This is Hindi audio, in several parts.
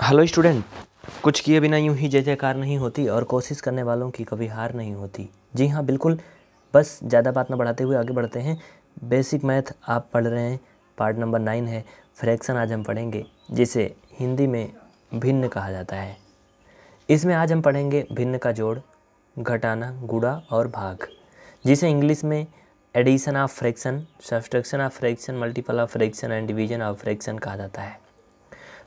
हेलो स्टूडेंट कुछ किए बिना यूं ही जय जयकार नहीं होती और कोशिश करने वालों की कभी हार नहीं होती जी हाँ बिल्कुल बस ज़्यादा बात ना बढ़ाते हुए आगे बढ़ते हैं बेसिक मैथ आप पढ़ रहे हैं पार्ट नंबर नाइन है फ्रैक्शन आज हम पढ़ेंगे जिसे हिंदी में भिन्न कहा जाता है इसमें आज हम पढ़ेंगे भिन्न का जोड़ घटाना गुड़ा और भाग जिसे इंग्लिश में addition of fraction subtraction of fraction multiple of fraction and division of fraction कहा जाता है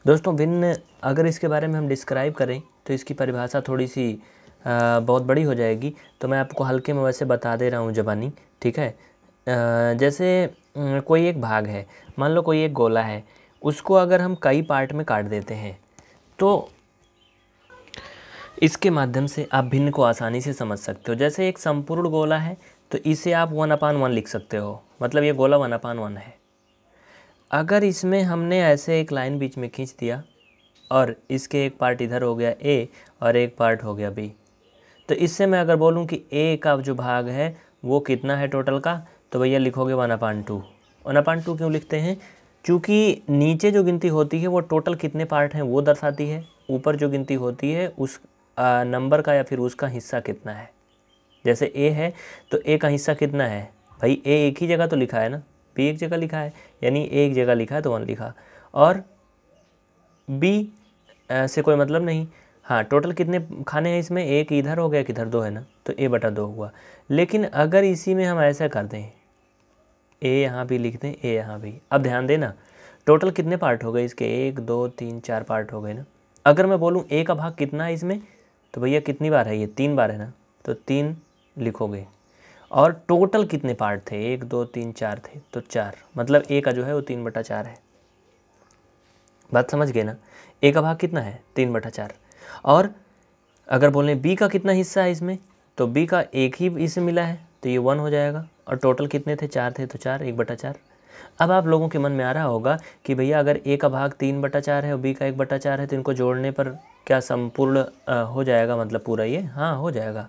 दोस्तों भिन्न अगर इसके बारे में हम डिस्क्राइब करें तो इसकी परिभाषा थोड़ी सी आ, बहुत बड़ी हो जाएगी तो मैं आपको हल्के में वैसे बता दे रहा हूँ जबानी ठीक है आ, जैसे कोई एक भाग है मान लो कोई एक गोला है उसको अगर हम कई पार्ट में काट देते हैं तो इसके माध्यम से आप भिन्न को आसानी से समझ सकते हो जैसे एक संपूर्ण गोला है तो इसे आप वन अपान वन लिख सकते हो मतलब ये गोला वन अपान वन है अगर इसमें हमने ऐसे एक लाइन बीच में खींच दिया और इसके एक पार्ट इधर हो गया ए और एक पार्ट हो गया बी तो इससे मैं अगर बोलूँ कि ए का जो भाग है वो कितना है टोटल का तो भैया लिखोगे one upon two one upon two क्यों लिखते हैं क्योंकि नीचे जो गिनती होती है वो टोटल कितने पार्ट हैं वो दर्शाती है ऊपर जो गिनती होती है उस नंबर का या फिर उसका हिस्सा कितना है जैसे ए है तो ए का हिस्सा कितना है भाई ए एक ही जगह तो लिखा है ना बी एक जगह लिखा है यानी एक जगह लिखा है तो वन लिखा और बी से कोई मतलब नहीं हाँ टोटल कितने खाने हैं इसमें एक इधर हो गया एक इधर दो है ना तो ए बटा दो हुआ लेकिन अगर इसी में हम ऐसा कर दें ए यहाँ भी लिख दें ए यहाँ भी अब ध्यान देना टोटल कितने पार्ट हो गए इसके एक दो तीन चार पार्ट हो गए ना अगर मैं बोलूँ ए का भाग कितना है इसमें तो भैया कितनी बार है ये तीन बार है ना तो तीन लिखोगे और टोटल कितने पार्ट थे एक दो तीन चार थे तो चार मतलब ए का जो है वो तीन बटा चार है बात समझ गए ना ए का भाग कितना है तीन बटा चार और अगर बोलें बी का कितना हिस्सा है इसमें तो बी का एक ही इसे मिला है तो ये वन हो जाएगा और टोटल कितने थे चार थे तो चार एक बटा चार अब आप लोगों के मन में आ रहा होगा कि भैया अगर ए का भाग तीन बटा चार है और बी का एक बटा चार है तो इनको जोड़ने पर क्या संपूर्ण हो जाएगा मतलब पूरा ये हाँ हो जाएगा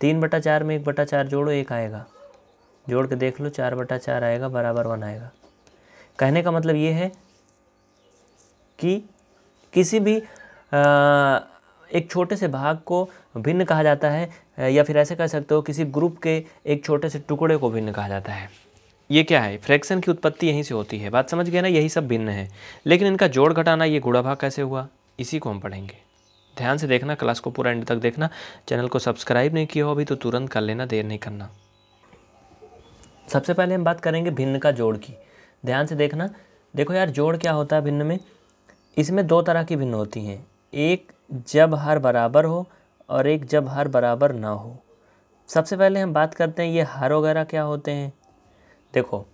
तीन बटा चार में एक बटा चार जोड़ो एक आएगा जोड़ के देख लो चार बटा चार आएगा बराबर वन आएगा कहने का मतलब ये है कि किसी भी एक छोटे से भाग को भिन्न कहा जाता है या फिर ऐसे कह सकते हो किसी ग्रुप के एक छोटे से टुकड़े को भिन्न कहा जाता है ये क्या है फ्रैक्शन की उत्पत्ति यहीं से होती है बात समझ गया ना यही सब भिन्न है लेकिन इनका जोड़ घटाना ये गुड़ा भाग कैसे हुआ इसी को हम पढ़ेंगे ध्यान से देखना क्लास को पूरा एंड तक देखना चैनल को सब्सक्राइब नहीं किया हो अभी तो तुरंत कर लेना देर नहीं करना सबसे पहले हम बात करेंगे भिन्न का जोड़ की ध्यान से देखना देखो यार जोड़ क्या होता है भिन्न में इसमें दो तरह की भिन्न होती हैं एक जब हर बराबर हो और एक जब हर बराबर ना हो सबसे पहले हम बात करते हैं ये हर वगैरह क्या होते हैं देखो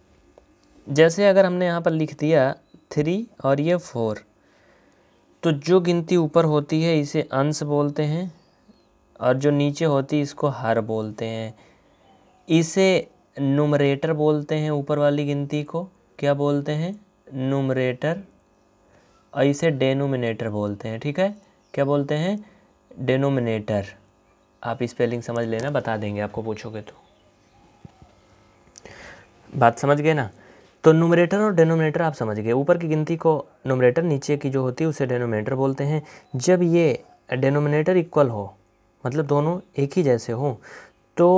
जैसे अगर हमने यहाँ पर लिख दिया थ्री और ये फोर तो जो गिनती ऊपर होती है इसे अंश बोलते हैं और जो नीचे होती है इसको हर बोलते हैं इसे नुमरेटर बोलते हैं ऊपर वाली गिनती को क्या बोलते हैं नुमरेटर इसे डेनोमिनेटर बोलते हैं ठीक है क्या बोलते हैं डेनोमिनेटर आप स्पेलिंग समझ लेना बता देंगे आपको पूछोगे तो बात समझ गए ना तो नोमरेटर और डेनोमिनेटर आप समझ गए ऊपर की गिनती को नोमरेटर नीचे की जो होती है उसे डेनोमिनेटर बोलते हैं जब ये डेनोमिनेटर इक्वल हो मतलब दोनों एक ही जैसे हो तो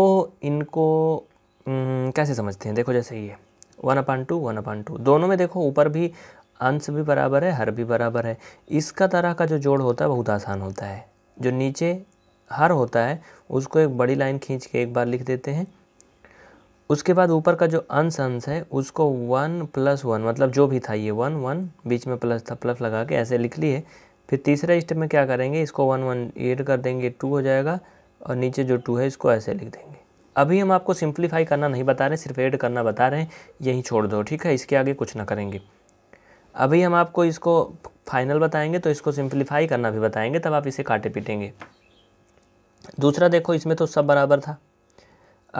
इनको न, कैसे समझते हैं देखो जैसे ये one upon two one upon two दोनों में देखो ऊपर भी अंश भी बराबर है हर भी बराबर है इसका तरह का जो जोड़ होता है बहुत आसान होता है जो नीचे हर होता है उसको एक बड़ी लाइन खींच के एक बार लिख देते हैं उसके बाद ऊपर का जो अंश अंश है उसको वन प्लस वन मतलब जो भी था ये वन वन बीच में प्लस था प्लस लगा के ऐसे लिख लिए फिर तीसरे स्टेप में क्या करेंगे इसको वन वन एड कर देंगे टू हो जाएगा और नीचे जो टू है इसको ऐसे लिख देंगे अभी हम आपको सिंप्लीफाई करना नहीं बता रहे सिर्फ ऐड करना बता रहे हैं यहीं छोड़ दो ठीक है इसके आगे कुछ ना करेंगे अभी हम आपको इसको फाइनल बताएंगे तो इसको सिंप्लीफाई करना भी बताएंगे तब आप इसे काटे पीटेंगे दूसरा देखो इसमें तो सब बराबर था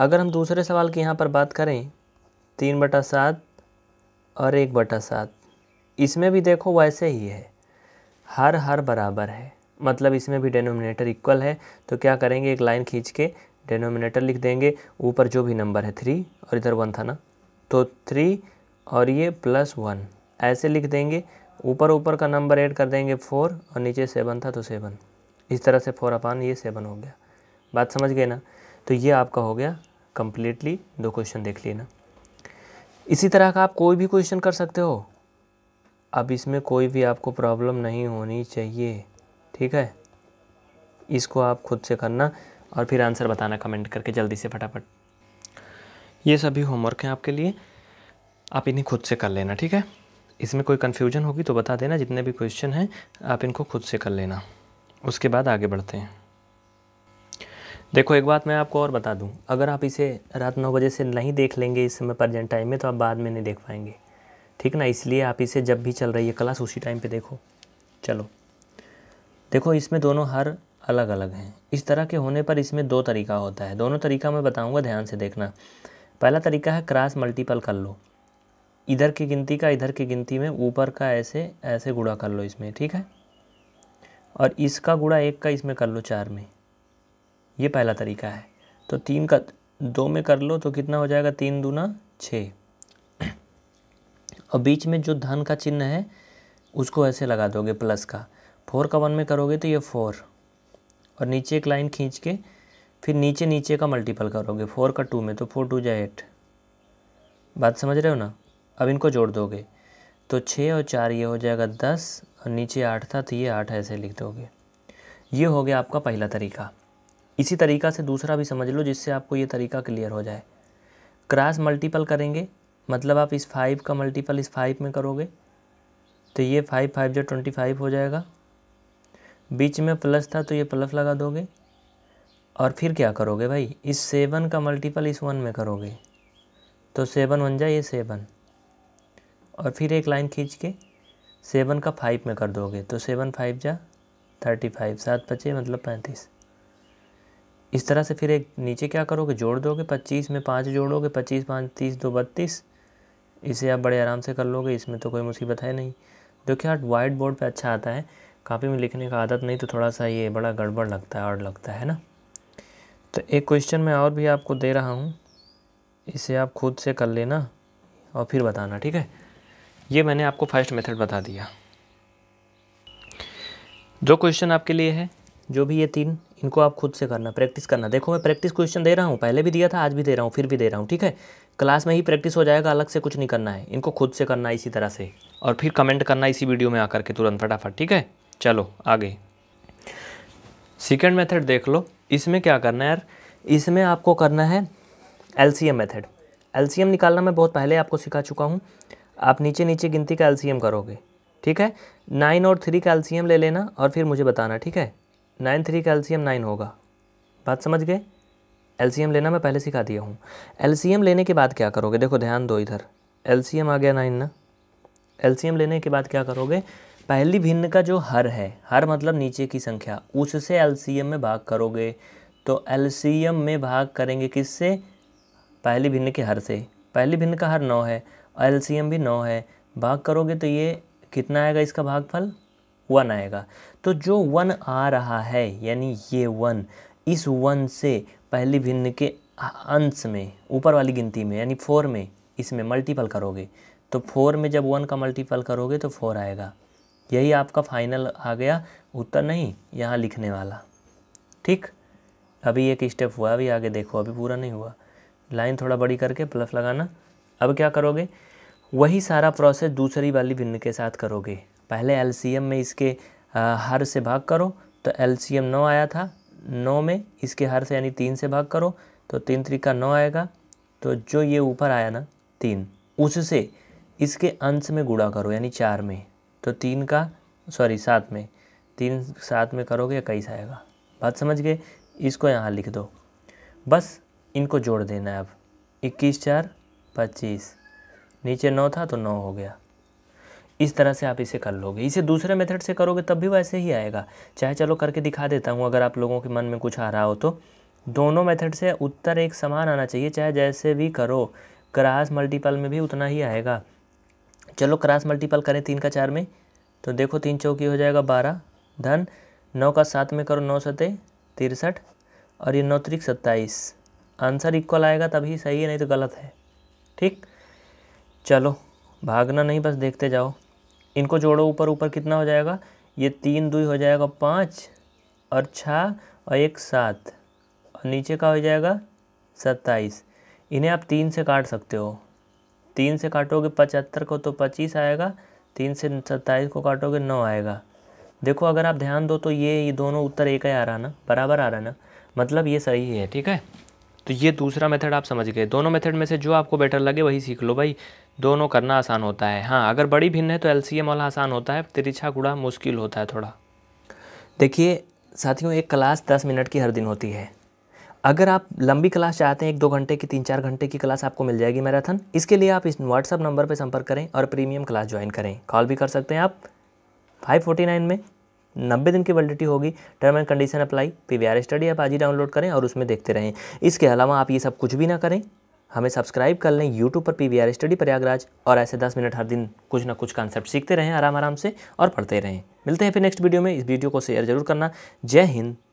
अगर हम दूसरे सवाल की यहाँ पर बात करें तीन बटा सात और एक बटा सात इसमें भी देखो वैसे ही है हर हर बराबर है मतलब इसमें भी डेनोमिनेटर इक्वल है तो क्या करेंगे एक लाइन खींच के डेनोमिनेटर लिख देंगे ऊपर जो भी नंबर है थ्री और इधर वन था ना तो थ्री और ये प्लस वन ऐसे लिख देंगे ऊपर ऊपर का नंबर ऐड कर देंगे फोर और नीचे सेवन था तो सेवन इस तरह से फोर अपान ये सेवन हो गया बात समझ गए ना तो ये आपका हो गया कम्प्लीटली दो क्वेश्चन देख लिए ना इसी तरह का आप कोई भी क्वेश्चन कर सकते हो अब इसमें कोई भी आपको प्रॉब्लम नहीं होनी चाहिए ठीक है इसको आप खुद से करना और फिर आंसर बताना कमेंट करके जल्दी से फटाफट ये सभी होमवर्क हैं आपके लिए आप इन्हें खुद से कर लेना ठीक है इसमें कोई कन्फ्यूजन होगी तो बता देना जितने भी क्वेश्चन हैं आप इनको खुद से कर लेना उसके बाद आगे बढ़ते हैं देखो एक बात मैं आपको और बता दूं अगर आप इसे रात नौ बजे से नहीं देख लेंगे इस समय प्रजेंट टाइम में तो आप बाद में नहीं देख पाएंगे ठीक ना इसलिए आप इसे जब भी चल रही है क्लास उसी टाइम पे देखो चलो देखो इसमें दोनों हर अलग अलग हैं इस तरह के होने पर इसमें दो तरीका होता है दोनों तरीका मैं बताऊँगा ध्यान से देखना पहला तरीका है क्रास मल्टीपल कर लो इधर की गिनती का इधर की गिनती में ऊपर का ऐसे ऐसे गुड़ा कर लो इसमें ठीक है और इसका गुड़ा एक का इसमें कर लो चार में ये पहला तरीका है तो तीन का दो में कर लो तो कितना हो जाएगा तीन दूना छः और बीच में जो धन का चिन्ह है उसको ऐसे लगा दोगे प्लस का फोर का वन में करोगे तो ये फोर और नीचे एक लाइन खींच के फिर नीचे नीचे का मल्टीपल करोगे फोर का टू में तो फोर टू जाए एट बात समझ रहे हो ना अब इनको जोड़ दोगे तो छः और चार ये हो जाएगा दस और नीचे आठ था तो ये आठ ऐसे लिख दोगे ये हो गया आपका पहला तरीका इसी तरीका से दूसरा भी समझ लो जिससे आपको ये तरीका क्लियर हो जाए क्रॉस मल्टीपल करेंगे मतलब आप इस फाइव का मल्टीपल इस फाइव में करोगे तो ये फाइव फाइव जो ट्वेंटी फाइव हो जाएगा बीच में प्लस था तो ये प्लस लगा दोगे और फिर क्या करोगे भाई इस सेवन का मल्टीपल इस वन में करोगे तो सेवन बन जाए ये सेवन और फिर एक लाइन खींच के सेवन का फाइव में कर दोगे तो सेवन फाइव जा थर्टी फाइव सात पचे मतलब पैंतीस इस तरह से फिर एक नीचे क्या करोगे जोड़ दोगे पच्चीस में पाँच जोड़ोगे पच्चीस पाँच तीस दो बत्तीस इसे आप बड़े आराम से कर लोगे इसमें तो कोई मुसीबत है नहीं जो कि आज वाइट बोर्ड पर अच्छा आता है कापी में लिखने का आदत नहीं तो थोड़ा सा ये बड़ा गड़बड़ लगता है और लगता है ना तो एक क्वेश्चन मैं और भी आपको दे रहा हूँ इसे आप खुद से कर लेना और फिर बताना ठीक है ये मैंने आपको फर्स्ट मेथड बता दिया जो क्वेश्चन आपके लिए है जो भी ये तीन इनको आप खुद से करना प्रैक्टिस करना देखो मैं प्रैक्टिस क्वेश्चन दे रहा हूँ पहले भी दिया था आज भी दे रहा हूँ फिर भी दे रहा हूँ ठीक है क्लास में ही प्रैक्टिस हो जाएगा अलग से कुछ नहीं करना है इनको खुद से करना इसी तरह से और फिर कमेंट करना इसी वीडियो में आकर के तुरंत फटाफट ठीक है चलो आगे सेकेंड मेथड देख लो इसमें क्या करना है यार इसमें आपको करना है एल सी मेथड एल निकालना मैं बहुत पहले आपको सिखा चुका हूँ आप नीचे नीचे गिनती का एल्सीयम करोगे ठीक है नाइन और थ्री का एल्सीयम ले लेना और फिर मुझे बताना ठीक है नाइन थ्री का एल्सीयम नाइन होगा बात समझ गए एल्सीयम लेना मैं पहले सिखा दिया हूँ एल्सीयम लेने के बाद क्या करोगे देखो ध्यान दो इधर एल्सीयम आ गया नाइन ना एल्सीयम लेने के बाद क्या करोगे पहली भिन्न का जो हर है हर मतलब नीचे की संख्या उससे एल्सीयम में भाग करोगे तो एल्सीयम में भाग करेंगे किससे पहली भिन्न के हर से पहली भिन्न का हर नौ है एल भी नौ है भाग करोगे तो ये कितना आएगा इसका भागफल वन आएगा तो जो वन आ रहा है यानी ये वन इस वन से पहली भिन्न के अंश में ऊपर वाली गिनती में यानी फोर में इसमें मल्टीपल करोगे तो फोर में जब वन का मल्टीपल करोगे तो फोर आएगा यही आपका फाइनल आ गया उत्तर नहीं यहाँ लिखने वाला ठीक अभी एक स्टेप हुआ अभी आगे देखो अभी पूरा नहीं हुआ लाइन थोड़ा बड़ी करके प्लस लगाना अब क्या करोगे वही सारा प्रोसेस दूसरी वाली भिन्न के साथ करोगे पहले एल में इसके हर से भाग करो तो एलसीएम नौ आया था नौ में इसके हर से यानी तीन से भाग करो तो तीन त्रिका नौ आएगा तो जो ये ऊपर आया ना तीन उससे इसके अंश में गुड़ा करो यानी चार में तो तीन का सॉरी सात में तीन सात में करोगे इक्कीस आएगा बात समझ गए इसको यहाँ लिख दो बस इनको जोड़ देना है अब इक्कीस चार पच्चीस नीचे नौ था तो नौ हो गया इस तरह से आप इसे कर लोगे इसे दूसरे मेथड से करोगे तब भी वैसे ही आएगा चाहे चलो करके दिखा देता हूँ अगर आप लोगों के मन में कुछ आ रहा हो तो दोनों मेथड से उत्तर एक समान आना चाहिए चाहे जैसे भी करो क्रास मल्टीपल में भी उतना ही आएगा चलो क्रास मल्टीपल करें तीन का चार में तो देखो तीन चौकी हो जाएगा बारह धन नौ का सात में करो नौ सतह तिरसठ और ये नौ त्रिक सत्ताईस आंसर इक्वल आएगा तभी सही है नहीं तो गलत है ठीक चलो भागना नहीं बस देखते जाओ इनको जोड़ो ऊपर ऊपर कितना हो जाएगा ये तीन दुई हो जाएगा पाँच और छः और एक सात और नीचे का हो जाएगा सत्ताईस इन्हें आप तीन से काट सकते हो तीन से काटोगे पचहत्तर को तो पच्चीस आएगा तीन से सत्ताईस को काटोगे नौ आएगा देखो अगर आप ध्यान दो तो ये, ये दोनों उत्तर एक ही आ रहा ना बराबर आ रहा ना मतलब ये सही है ठीक है तो ये दूसरा मेथड आप समझ गए दोनों मेथड में से जो आपको बेटर लगे वही सीख लो भाई दोनों करना आसान होता है हाँ अगर बड़ी भिन्न है तो एल वाला आसान होता है तिरिछा गुड़ा मुश्किल होता है थोड़ा देखिए साथियों एक क्लास दस मिनट की हर दिन होती है अगर आप लंबी क्लास चाहते हैं एक दो घंटे की तीन चार घंटे की क्लास आपको मिल जाएगी मैराथन इसके लिए आप इस व्हाट्सअप नंबर पर संपर्क करें और प्रीमियम क्लास ज्वाइन करें कॉल भी कर सकते हैं आप फाइव फोर्टी नाइन में नब्बे दिन की वैलिडिटी होगी term and condition apply P study आप आज ही डाउनलोड करें और उसमें देखते रहें इसके अलावा आप ये सब कुछ भी ना करें हमें सब्सक्राइब कर लें यूट्यूब पर पी स्टडी प्रयागराज और ऐसे दस मिनट हर दिन कुछ ना कुछ कॉन्सेप्ट सीखते रहें आराम आराम से और पढ़ते रहें मिलते हैं फिर नेक्स्ट वीडियो में इस वीडियो को शेयर जरूर करना जय हिंद